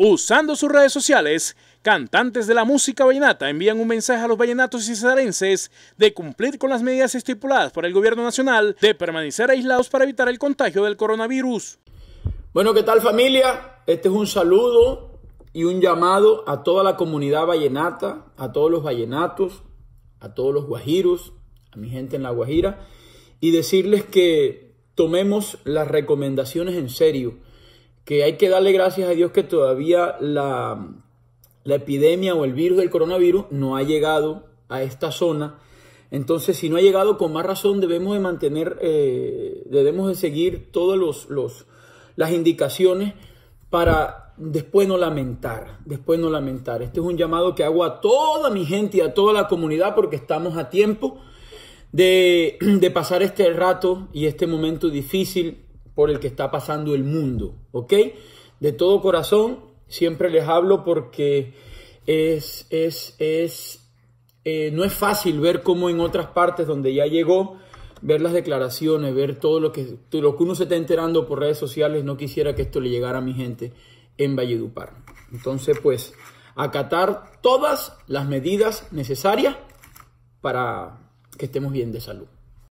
Usando sus redes sociales, cantantes de la música vallenata envían un mensaje a los vallenatos y cesarenses de cumplir con las medidas estipuladas por el gobierno nacional de permanecer aislados para evitar el contagio del coronavirus. Bueno, ¿qué tal familia? Este es un saludo y un llamado a toda la comunidad vallenata, a todos los vallenatos, a todos los guajiros, a mi gente en la Guajira, y decirles que tomemos las recomendaciones en serio que hay que darle gracias a Dios que todavía la, epidemia o el virus del coronavirus no ha llegado a esta zona. Entonces, si no ha llegado, con más razón debemos de mantener, eh, debemos de seguir todas los, los, las indicaciones para después no lamentar, después no lamentar. Este es un llamado que hago a toda mi gente y a toda la comunidad porque estamos a tiempo de, de pasar este rato y este momento difícil por el que está pasando el mundo, ¿ok? De todo corazón, siempre les hablo porque es, es, es, eh, no es fácil ver cómo en otras partes donde ya llegó, ver las declaraciones, ver todo lo que, lo que uno se está enterando por redes sociales, no quisiera que esto le llegara a mi gente en Valledupar. Entonces, pues, acatar todas las medidas necesarias para que estemos bien de salud.